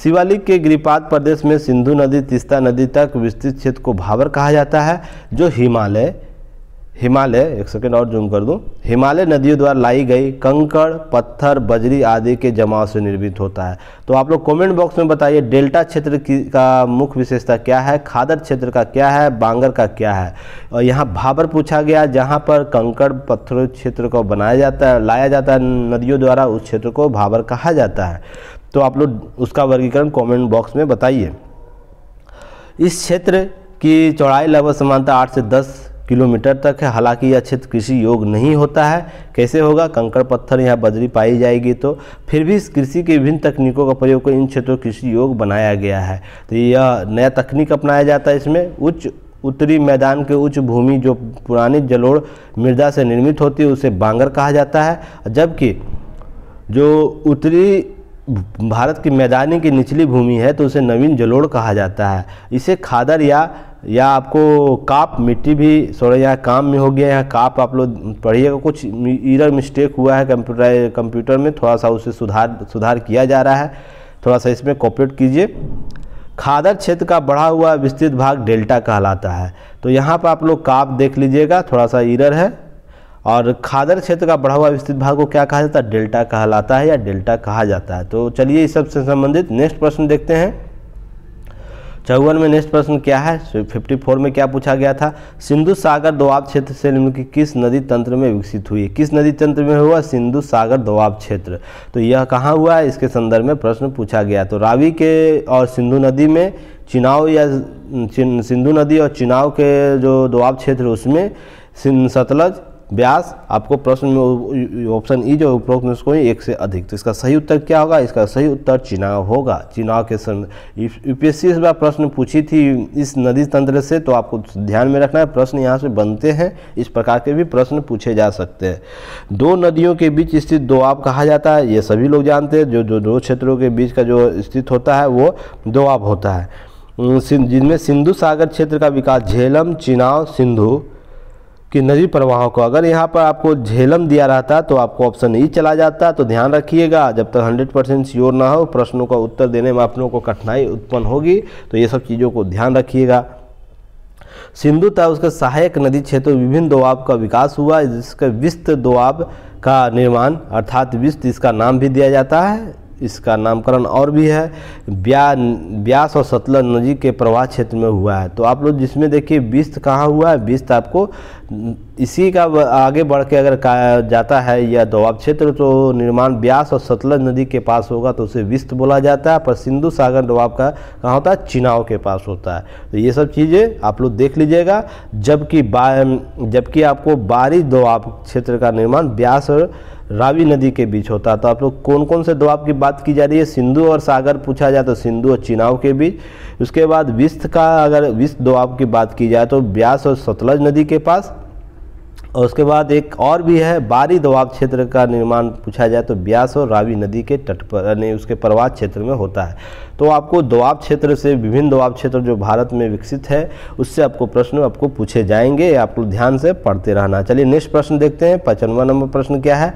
Speaker 1: शिवालिक के गिरिपात प्रदेश में सिंधु नदी तीस्ता नदी तक विस्तृत क्षेत्र को भावर कहा जाता है जो हिमालय हिमालय एक सेकेंड और जूम कर दूं हिमालय नदियों द्वारा लाई गई कंकड़ पत्थर बजरी आदि के जमाव से निर्मित होता है तो आप लोग कमेंट बॉक्स में बताइए डेल्टा क्षेत्र की का मुख्य विशेषता क्या है खादर क्षेत्र का क्या है बांगर का क्या है और यहाँ भाबर पूछा गया जहाँ पर कंकड़ पत्थर क्षेत्र को बनाया जाता है लाया जाता है नदियों द्वारा उस क्षेत्र को भाबर कहा जाता है तो आप लोग उसका वर्गीकरण कमेंट बॉक्स में बताइए इस क्षेत्र की चौड़ाई लगभग समानता आठ से दस किलोमीटर तक है हालांकि यह क्षेत्र कृषि योग नहीं होता है कैसे होगा कंकड़ पत्थर यहाँ बजरी पाई जाएगी तो फिर भी इस कृषि की विभिन्न तकनीकों का प्रयोग कर इन क्षेत्रों कृषि योग बनाया गया है तो यह नया तकनीक अपनाया जाता है इसमें उच्च उत्तरी मैदान के उच्च भूमि जो पुरानी जलोड़ मृदा से निर्मित होती है उसे बांगर कहा जाता है जबकि जो उत्तरी भारत की मैदानी की निचली भूमि है तो उसे नवीन जलोड़ कहा जाता है इसे खादर या या आपको काप मिट्टी भी सोरे यहाँ काम में हो गया यहाँ काप आप लोग पढ़िएगा कुछ ईरर मिस्टेक हुआ है कंप्यूटर कंप्यूटर में थोड़ा सा उसे सुधार सुधार किया जा रहा है थोड़ा सा इसमें कॉपरेट कीजिए खादर क्षेत्र का बढ़ा हुआ विस्तृत भाग डेल्टा कहलाता है तो यहाँ पर आप लोग काप देख लीजिएगा थोड़ा सा ईरर है और खादर क्षेत्र का बढ़ा हुआ विस्तृत भाग को क्या कहा जाता है डेल्टा कहलाता है या डेल्टा कहा जाता है तो चलिए इस सबसे संबंधित नेक्स्ट प्रश्न देखते हैं चौवन में नेक्स्ट प्रश्न क्या है फिफ्टी फोर में क्या पूछा गया था सिंधु सागर दोआब क्षेत्र से निम्नलिखित किस नदी तंत्र में विकसित हुई है किस नदी तंत्र में हुआ सिंधु सागर दोआब क्षेत्र तो यह कहाँ हुआ है इसके संदर्भ में प्रश्न पूछा गया तो रावी के और सिंधु नदी में चिनाव या सिंधु नदी और चिनाव के जो दोआब क्षेत्र उसमें सतलज व्यास आपको प्रश्न में ऑप्शन ई e जो उपरोक्त में उसको एक से अधिक तो इसका सही उत्तर क्या होगा इसका सही उत्तर चुनाव होगा चुनाव के समय यूपीएससी इस बार प्रश्न पूछी थी इस नदी तंत्र से तो आपको ध्यान में रखना है प्रश्न यहाँ से बनते हैं इस प्रकार के भी प्रश्न पूछे जा सकते हैं दो नदियों के बीच स्थित दो आप कहा जाता है ये सभी लोग जानते हैं जो जो दो क्षेत्रों के बीच का जो स्थित होता है वो दो आप होता है जिनमें सिंधु सागर क्षेत्र का विकास झेलम चिनाव सिंधु कि नदी प्रवाहों को अगर यहाँ पर आपको झेलम दिया रहता तो आपको ऑप्शन ई e चला जाता तो ध्यान रखिएगा जब तक 100 परसेंट श्योर ना हो प्रश्नों का उत्तर देने में आप लोगों को कठिनाई उत्पन्न होगी तो ये सब चीज़ों को ध्यान रखिएगा सिंधु तथा उसके सहायक नदी क्षेत्रों विभिन्न दोआब का विकास हुआ जिसके विस्त दोआब का निर्माण अर्थात विस्त इसका नाम भी दिया जाता है इसका नामकरण और भी है ब्या ब्यास और सतलज नदी के प्रवाह क्षेत्र में हुआ है तो आप लोग जिसमें देखिए बिस्त कहाँ हुआ है बिस्त आपको इसी का आगे बढ़ के अगर कहा जाता है या दोआब क्षेत्र तो निर्माण ब्यास और सतलज नदी के पास होगा तो उसे विस्त बोला जाता है पर सिंधु सागर दोआब का कहाँ होता है चिनाव के पास होता है तो ये सब चीज़ें आप लोग देख लीजिएगा जबकि जबकि आपको बारिश दोआब क्षेत्र का निर्माण ब्यास और रावी नदी के बीच होता है तो आप लोग कौन कौन से दबाव की बात की जा रही है सिंधु और सागर पूछा जाए तो सिंधु और चिनाव के बीच उसके बाद विस्त का अगर विस्त दबाव की बात की जाए तो ब्यास और सतलज नदी के पास और उसके बाद एक और भी है बारी दबाव क्षेत्र का निर्माण पूछा जाए तो ब्यास और रावी नदी के तट पर यानी उसके प्रवाह क्षेत्र में होता है तो आपको दबाव क्षेत्र से विभिन्न दवाब क्षेत्र जो भारत में विकसित है उससे आपको प्रश्न आपको पूछे जाएंगे आपको ध्यान से पढ़ते रहना चलिए नेक्स्ट प्रश्न देखते हैं पचनवा नंबर प्रश्न क्या है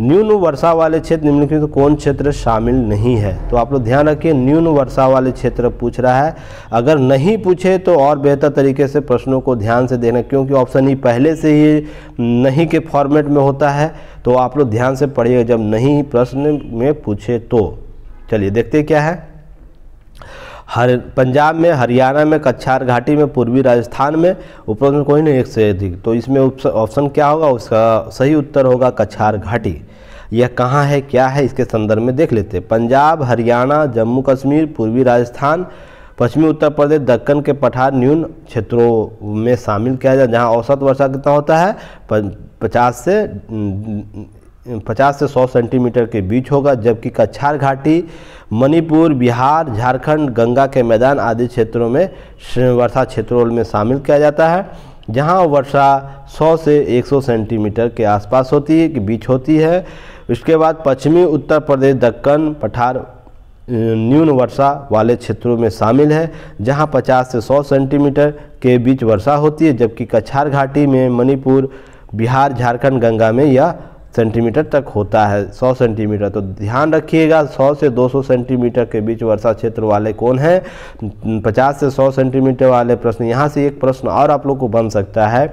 Speaker 1: न्यून वर्षा वाले क्षेत्र निम्नलिखित तो कौन क्षेत्र शामिल नहीं है तो आप लोग ध्यान रखिए न्यून वर्षा वाले क्षेत्र पूछ रहा है अगर नहीं पूछे तो और बेहतर तरीके से प्रश्नों को ध्यान से देखना क्योंकि ऑप्शन ही पहले से ही नहीं के फॉर्मेट में होता है तो आप लोग ध्यान से पढ़िएगा जब नहीं प्रश्न में पूछे तो चलिए देखते क्या है हर पंजाब में हरियाणा में कच्छार घाटी में पूर्वी राजस्थान में उपरोक्त कोई नहीं एक से अधिक तो इसमें ऑप्शन क्या होगा उसका सही उत्तर होगा कच्छार घाटी यह कहाँ है क्या है इसके संदर्भ में देख लेते हैं पंजाब हरियाणा जम्मू कश्मीर पूर्वी राजस्थान पश्चिमी उत्तर प्रदेश दक्कन के पठार न्यून क्षेत्रों में शामिल किया जाए जहाँ औसत वर्षा कितना होता है पचास से 50 से 100 सेंटीमीटर के बीच होगा जबकि कच्छार घाटी मणिपुर बिहार झारखंड गंगा के मैदान आदि क्षेत्रों में वर्षा क्षेत्रों में शामिल किया जाता है जहां वर्षा 100 से 100 सेंटीमीटर के आसपास होती है कि बीच होती है उसके बाद पश्चिमी उत्तर प्रदेश दक्कन पठार न्यून वर्षा वाले क्षेत्रों में शामिल है जहां 50 से 100 सेंटीमीटर के बीच वर्षा होती है जबकि कछार घाटी में मणिपुर बिहार झारखंड गंगा में यह सेंटीमीटर तक होता है 100 सेंटीमीटर तो ध्यान रखिएगा 100 से 200 सेंटीमीटर के बीच वर्षा क्षेत्र वाले कौन हैं 50 से 100 सेंटीमीटर वाले प्रश्न यहाँ से एक प्रश्न और आप लोग को बन सकता है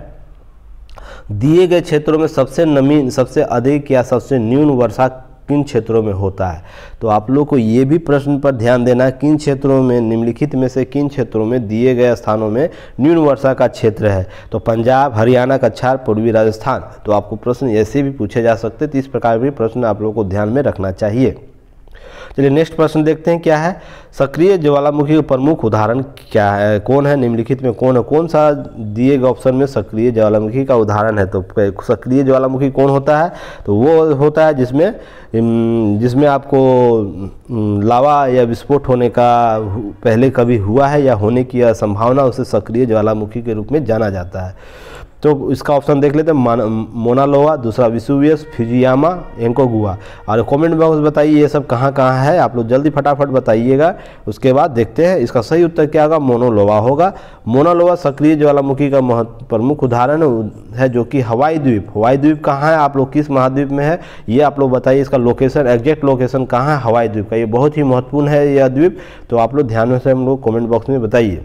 Speaker 1: दिए गए क्षेत्रों में सबसे नमी सबसे अधिक या सबसे न्यून वर्षा किन क्षेत्रों में होता है तो आप लोग को ये भी प्रश्न पर ध्यान देना किन क्षेत्रों में निम्नलिखित में से किन क्षेत्रों में दिए गए स्थानों में न्यून वर्षा का क्षेत्र है तो पंजाब हरियाणा कच्छार पूर्वी राजस्थान तो आपको प्रश्न ऐसे भी पूछे जा सकते तो इस प्रकार भी प्रश्न आप लोग को ध्यान में रखना चाहिए चलिए नेक्स्ट प्रश्न देखते हैं क्या है सक्रिय ज्वालामुखी का प्रमुख उदाहरण क्या है कौन है निम्नलिखित में कौन है कौन सा दिए गए ऑप्शन में सक्रिय ज्वालामुखी का उदाहरण है तो सक्रिय ज्वालामुखी कौन होता है तो वो होता है जिसमें जिसमें आपको लावा या विस्फोट होने का पहले कभी हुआ है या होने की संभावना उसे सक्रिय ज्वालामुखी के रूप में जाना जाता है तो इसका ऑप्शन देख लेते हैं मोनालोवा दूसरा विशुवियस फिजियामा एंकोगुआ और कमेंट बॉक्स बताइए ये सब कहाँ कहाँ है आप लोग जल्दी फटाफट बताइएगा उसके बाद देखते हैं इसका सही उत्तर क्या होगा मोनोलोवा होगा मोनालोवा सक्रिय ज्वालामुखी का प्रमुख उदाहरण है जो कि हवाई द्वीप हवाई द्वीप कहाँ है आप लोग किस महाद्वीप में है ये आप लोग बताइए इसका लोकेशन एग्जैक्ट लोकेशन कहाँ है हवाई द्वीप का ये बहुत ही महत्वपूर्ण है यह द्वीप तो आप लोग ध्यान से हम लोग कॉमेंट बॉक्स में बताइए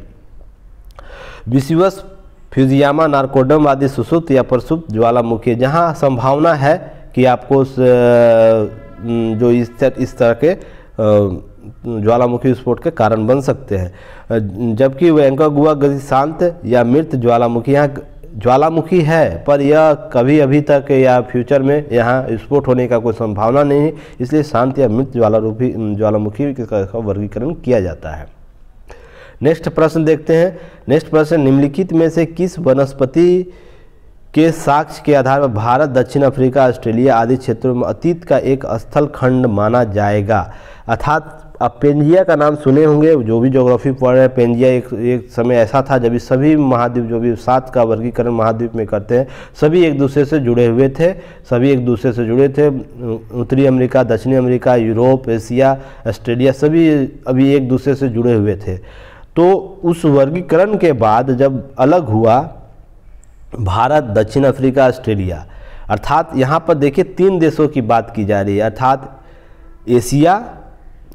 Speaker 1: विश्वस फ्यूजियामा नार्कोडम आदि सुसुप्त या प्रसुप्त ज्वालामुखी जहाँ संभावना है कि आपको जो इस तरह इस तरह के ज्वालामुखी विस्फोट के कारण बन सकते हैं जबकि वेंकागुआ गति शांत या मृत ज्वालामुखी यहाँ ज्वालामुखी है पर यह कभी अभी तक या फ्यूचर में यहाँ विस्फोट होने का कोई संभावना नहीं है इसलिए शांत या मृत ज्वाला ज्वालामुखी का वर्गीकरण किया जाता है नेक्स्ट प्रश्न देखते हैं नेक्स्ट प्रश्न निम्नलिखित में से किस वनस्पति के साक्ष्य के आधार पर भारत दक्षिण अफ्रीका ऑस्ट्रेलिया आदि क्षेत्रों में अतीत का एक स्थल खंड माना जाएगा अर्थात आप पेंजिया का नाम सुने होंगे जो भी जोग्राफी पढ़ रहे हैं पेंजिया एक एक समय ऐसा था जब सभी महाद्वीप जो भी सात का वर्गीकरण महाद्वीप में करते हैं सभी एक दूसरे से जुड़े हुए थे सभी एक दूसरे से जुड़े थे उत्तरी अमेरिका दक्षिणी अमेरिका यूरोप एशिया ऑस्ट्रेलिया सभी अभी एक दूसरे से जुड़े हुए थे तो उस वर्गीकरण के बाद जब अलग हुआ भारत दक्षिण अफ्रीका ऑस्ट्रेलिया अर्थात यहाँ पर देखिए तीन देशों की बात की जा रही है अर्थात एशिया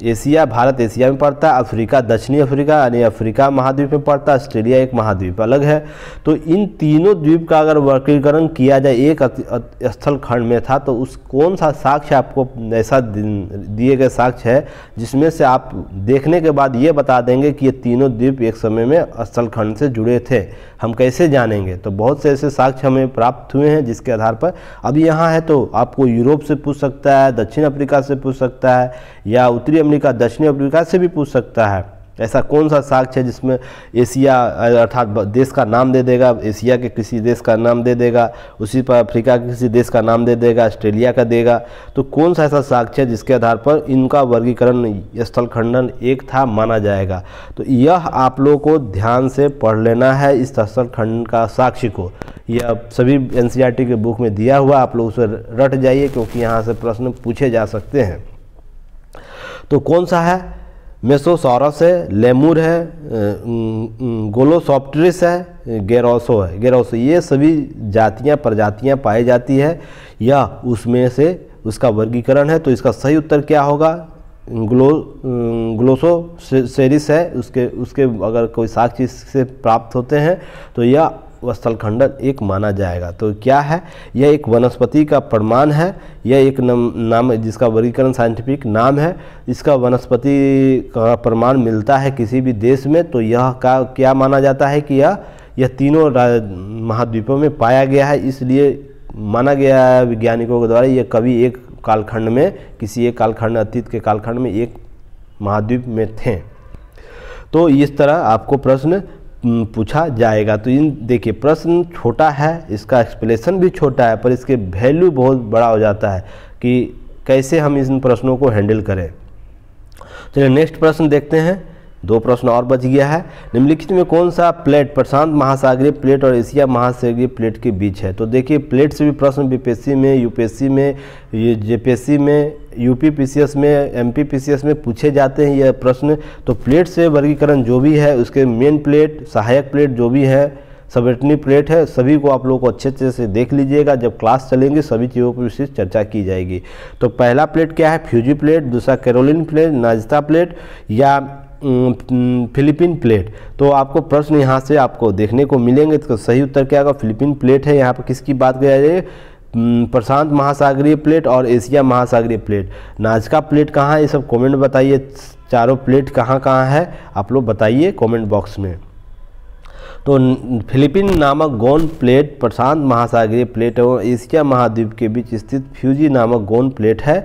Speaker 1: एशिया भारत एशिया में पड़ता है अफ्रीका दक्षिणी अफ्रीका यानी अफ्रीका महाद्वीप में पड़ता है ऑस्ट्रेलिया एक महाद्वीप अलग है तो इन तीनों द्वीप का अगर वर्गीकरण किया जाए एक स्थल खंड में था तो उस कौन सा साक्ष्य आपको ऐसा दिए गए साक्ष्य है जिसमें से आप देखने के बाद ये बता देंगे कि ये तीनों द्वीप एक समय में स्थल खंड से जुड़े थे हम कैसे जानेंगे तो बहुत से ऐसे साक्ष्य हमें प्राप्त हुए हैं जिसके आधार पर अब यहाँ है तो आपको यूरोप से पूछ सकता है दक्षिण अफ्रीका से पूछ सकता है या उत्तरी अमेरिका दक्षिणी अफ्रीका से भी पूछ सकता है ऐसा कौन सा साक्ष्य है जिसमें एशिया अर्थात देश का नाम दे देगा एशिया के किसी देश का नाम दे देगा उसी पर अफ्रीका के किसी देश का नाम दे देगा ऑस्ट्रेलिया का देगा तो कौन सा ऐसा साक्ष्य है जिसके आधार पर इनका वर्गीकरण स्थल खंडन एक था माना जाएगा तो यह आप लोगों को ध्यान से पढ़ लेना है इस स्थल खंडन का साक्ष्य को यह सभी एन के बुक में दिया हुआ आप लोग उसे रट जाइए क्योंकि यहाँ से प्रश्न पूछे जा सकते हैं तो कौन सा है मेसोसॉरस है लेमूर है गोलोसॉप्ट्रिस है गेरोसो है गेरोसो ये सभी जातियां प्रजातियां पाई जाती है या उसमें से उसका वर्गीकरण है तो इसका सही उत्तर क्या होगा ग्लो ग्लोसो सेरिस है उसके उसके अगर कोई साक्षी से प्राप्त होते हैं तो यह स्थल खंडन एक माना जाएगा तो क्या है यह एक वनस्पति का प्रमाण है यह एक नम, नाम जिसका वर्गीकरण साइंटिफिक नाम है इसका वनस्पति का प्रमाण मिलता है किसी भी देश में तो यह का क्या माना जाता है कि यह यह तीनों महाद्वीपों में पाया गया है इसलिए माना गया है वैज्ञानिकों के द्वारा यह कभी एक कालखंड में किसी एक कालखंड अतीत के कालखंड में एक महाद्वीप में थे तो इस तरह आपको प्रश्न पूछा जाएगा तो इन देखिए प्रश्न छोटा है इसका एक्सप्लेसन भी छोटा है पर इसके वैल्यू बहुत बड़ा हो जाता है कि कैसे हम इन प्रश्नों को हैंडल करें चलिए नेक्स्ट प्रश्न देखते हैं दो प्रश्न और बच गया है निम्नलिखित में कौन सा प्लेट प्रशांत महासागरीय प्लेट और एशिया महासागरीय प्लेट के बीच है तो देखिए प्लेट से भी प्रश्न बीपीएससी में यूपीएससी में जेपीएससी में यूपी पीसीएस में एमपी पीसीएस में पूछे जाते हैं यह प्रश्न तो प्लेट से वर्गीकरण जो भी है उसके मेन प्लेट सहायक प्लेट जो भी है सबेटनी प्लेट है सभी को आप लोग को अच्छे अच्छे से देख लीजिएगा जब क्लास चलेंगे सभी चीज़ों पर विशेष चर्चा की जाएगी तो पहला प्लेट क्या है फ्यूजी प्लेट दूसरा कैरोलिन प्लेट नाजिता प्लेट या फिलीपीन प्लेट तो आपको प्रश्न यहाँ से आपको देखने को मिलेंगे तो सही उत्तर क्या होगा फिलीपीन प्लेट है यहाँ पर किसकी बात किया जाए प्रशांत महासागरीय प्लेट और एशिया महासागरीय प्लेट नाजका प्लेट कहाँ है ये सब कमेंट बताइए चारों प्लेट कहाँ कहाँ है आप लोग बताइए कमेंट बॉक्स में तो फिलीपीन नामक गोंद प्लेट प्रशांत महासागरीय प्लेट एवं एशिया महाद्वीप के बीच स्थित फ्यूजी नामक गोंद प्लेट है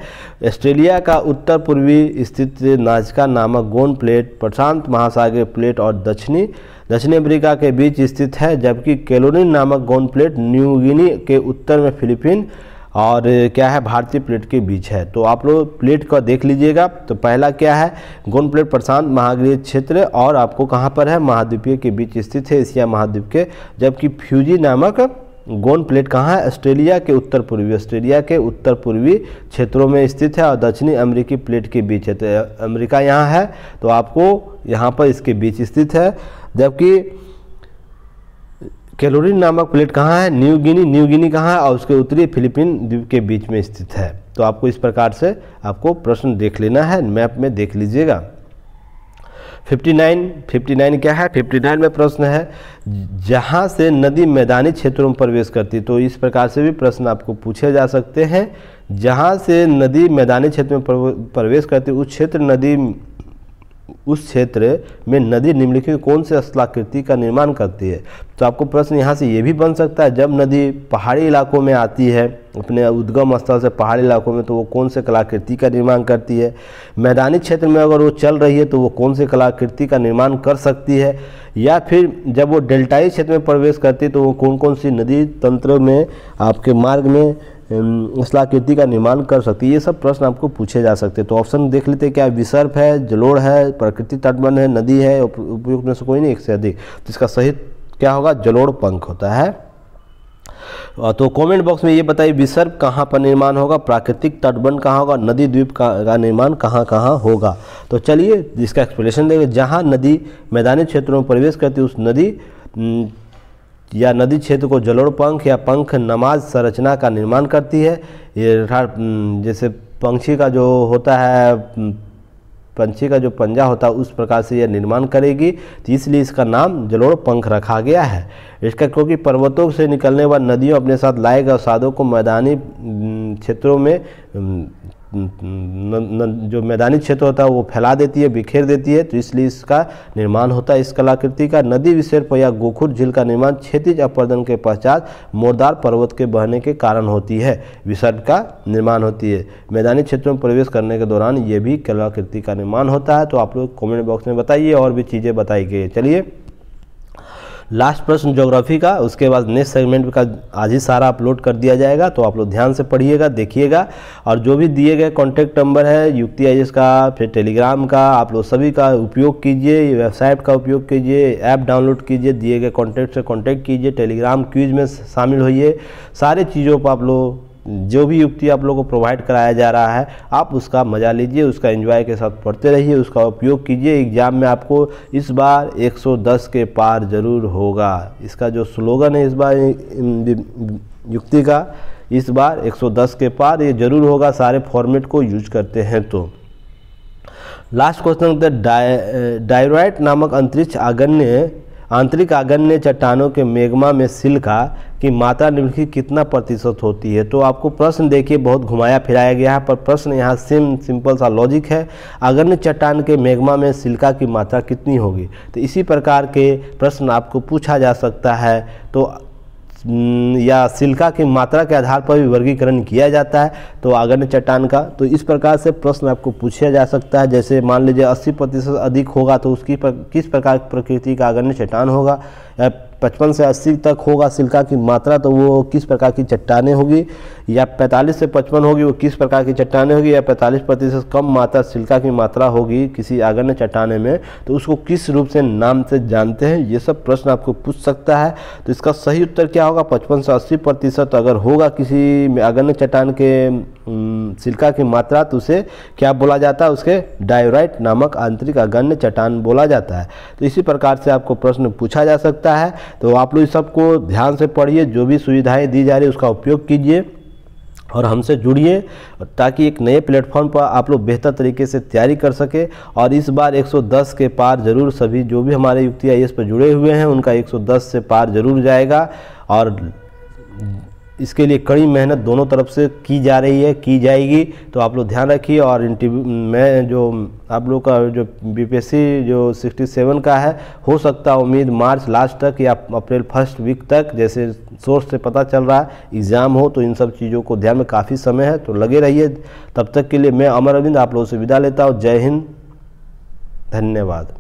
Speaker 1: ऑस्ट्रेलिया का उत्तर पूर्वी स्थित नाजका नामक गोंद प्लेट प्रशांत महासागरीय प्लेट और दक्षिणी दक्षिणी अमेरिका के बीच स्थित है जबकि कैलोरिन नामक गोंद प्लेट न्यूगिनी के उत्तर में फिलीपीन और क्या है भारतीय प्लेट के बीच है तो आप लोग प्लेट का देख लीजिएगा तो पहला क्या है गोन प्लेट प्रशांत महागृह क्षेत्र और आपको कहाँ पर है महाद्वीपीय के बीच स्थित है एशिया महाद्वीप के जबकि फ्यूजी नामक गोन प्लेट कहाँ है ऑस्ट्रेलिया के उत्तर पूर्वी ऑस्ट्रेलिया के उत्तर पूर्वी क्षेत्रों में स्थित है और दक्षिणी अमेरिकी प्लेट के बीच है तो अमेरिका यहाँ है तो आपको यहाँ पर इसके बीच स्थित है जबकि कैलोरिन नामक प्लेट कहाँ है न्यू गिनी न्यू गिनी कहाँ है और उसके उत्तरी फिलीपीन द्वीप के बीच में स्थित है तो आपको इस प्रकार से आपको प्रश्न देख लेना है मैप में देख लीजिएगा 59 59 क्या है 59 में प्रश्न है जहाँ से नदी मैदानी क्षेत्रों में प्रवेश करती तो इस प्रकार से भी प्रश्न आपको पूछे जा सकते हैं जहाँ से नदी मैदानी क्षेत्र में प्रवेश करती उस क्षेत्र नदी उस क्षेत्र में नदी निम्नलिखित कौन से स्थलाकृति का निर्माण करती है तो आपको प्रश्न यहाँ से ये भी बन सकता है जब नदी पहाड़ी इलाकों में आती है अपने उद्गम स्थल से पहाड़ी इलाकों में तो वो कौन से कलाकृति का निर्माण करती है मैदानी क्षेत्र में अगर वो चल रही है तो वो कौन से कलाकृति का निर्माण कर सकती है या फिर जब वो डेल्टाई क्षेत्र में प्रवेश करती है तो वो कौन कौन सी नदी तंत्र में आपके मार्ग में कृति का निर्माण कर सकती है ये सब प्रश्न आपको पूछे जा सकते हैं तो ऑप्शन देख लेते हैं क्या विसर्प है जलोड़ है प्राकृतिक तटबंध है नदी है उपयुक्त में से कोई नहीं एक से अधिक तो इसका सही क्या होगा जलोड़ पंख होता है तो कमेंट बॉक्स में ये बताइए विसर्प कहाँ पर निर्माण होगा प्राकृतिक तटबंध कहाँ होगा नदी द्वीप का निर्माण कहाँ कहाँ होगा तो चलिए इसका एक्सप्लेनेशन देंगे जहाँ नदी मैदानी क्षेत्रों में प्रवेश करती है उस नदी या नदी क्षेत्र को जलोड़ पंख या पंख नमाज संरचना का निर्माण करती है ये जैसे पंक्षी का जो होता है पंछी का जो पंजा होता है उस प्रकार से यह निर्माण करेगी तो इसलिए इसका नाम जलोड़ पंख रखा गया है इसका क्योंकि पर्वतों से निकलने वाली नदियों अपने साथ लाए गए को मैदानी क्षेत्रों में न, न, जो मैदानी क्षेत्र होता है वो फैला देती है बिखेर देती है तो इसलिए इसका निर्माण होता है इस कलाकृति का नदी पर या गोखुर झील का निर्माण क्षेत्रीय अपर्दन के पश्चात मोरदार पर्वत के बहने के कारण होती है विसर्ग का निर्माण होती है मैदानी क्षेत्रों में प्रवेश करने के दौरान ये भी कलाकृति का निर्माण होता है तो आप लोग कॉमेंट बॉक्स में बताइए और भी चीज़ें बताई गई चलिए लास्ट प्रश्न ज्योग्राफी का उसके बाद नेक्स्ट सेगमेंट का आज ही सारा अपलोड कर दिया जाएगा तो आप लोग ध्यान से पढ़िएगा देखिएगा और जो भी दिए गए कॉन्टैक्ट नंबर है युक्ति आई का फिर टेलीग्राम का आप लोग सभी का उपयोग कीजिए वेबसाइट का उपयोग कीजिए ऐप डाउनलोड कीजिए दिए गए कॉन्टैक्ट से कॉन्टैक्ट कीजिए टेलीग्राम क्यूज में शामिल होइए सारे चीज़ों पर आप लोग जो भी युक्ति आप लोगों को प्रोवाइड कराया जा रहा है आप उसका मज़ा लीजिए उसका एंजॉय के साथ पढ़ते रहिए उसका उपयोग कीजिए एग्ज़ाम में आपको इस बार 110 के पार ज़रूर होगा इसका जो स्लोगन है इस बार युक्ति का इस बार 110 के पार ये ज़रूर होगा सारे फॉर्मेट को यूज करते हैं तो लास्ट क्वेश्चन डायराइट नामक अंतरिक्ष आगन्य आंतरिक आगन्य चट्टानों के मेघमा में सिल्का की मात्रा निम्नलिखित कितना प्रतिशत होती है तो आपको प्रश्न देखिए बहुत घुमाया फिराया गया है पर प्रश्न यहाँ सिम सिंपल सा लॉजिक है अगन्य चट्टान के मेघमा में सिल्का की मात्रा कितनी होगी तो इसी प्रकार के प्रश्न आपको पूछा जा सकता है तो या सिल्का की मात्रा के आधार पर भी वर्गीकरण किया जाता है तो आगन्य चट्टान का तो इस प्रकार से प्रश्न आपको पूछा जा सकता है जैसे मान लीजिए अस्सी प्रतिशत अधिक होगा तो उसकी पर, किस प्रकार प्रकृति का आगन्य चट्टान होगा या पचपन से अस्सी तक होगा सिल्का की मात्रा तो वो किस प्रकार की चट्टाने होगी या 45 से 55 होगी वो किस प्रकार की चट्टाने होगी या 45 प्रतिशत कम मात्रा सिल्का की मात्रा होगी किसी आगन्य चट्टाने में तो उसको किस रूप से नाम से जानते हैं ये सब प्रश्न आपको पूछ सकता है तो इसका सही उत्तर क्या होगा पचपन से अस्सी प्रतिशत अगर होगा किसी आगन्य चट्टान के सिल्का की मात्रा तो उसे क्या बोला जाता है उसके डायोराइट नामक आंतरिक अगण्य चट्टान बोला जाता है तो इसी प्रकार से आपको प्रश्न पूछा जा सकता है तो आप लोग सबको ध्यान से पढ़िए जो भी सुविधाएं दी जा रही है उसका उपयोग कीजिए और हमसे जुड़िए ताकि एक नए प्लेटफॉर्म पर आप लोग बेहतर तरीके से तैयारी कर सके और इस बार 110 के पार जरूर सभी जो भी हमारे युक्ति आई पर जुड़े हुए हैं उनका 110 से पार जरूर जाएगा और इसके लिए कड़ी मेहनत दोनों तरफ से की जा रही है की जाएगी तो आप लोग ध्यान रखिए और इंटरव्यू में जो आप लोग का जो बीपीएससी जो 67 का है हो सकता है उम्मीद मार्च लास्ट तक या अप्रैल फर्स्ट वीक तक जैसे सोर्स से पता चल रहा है एग्ज़ाम हो तो इन सब चीज़ों को ध्यान में काफ़ी समय है तो लगे रहिए तब तक के लिए मैं अमर अरविंद आप लोगों से विदा लेता हूँ जय हिंद धन्यवाद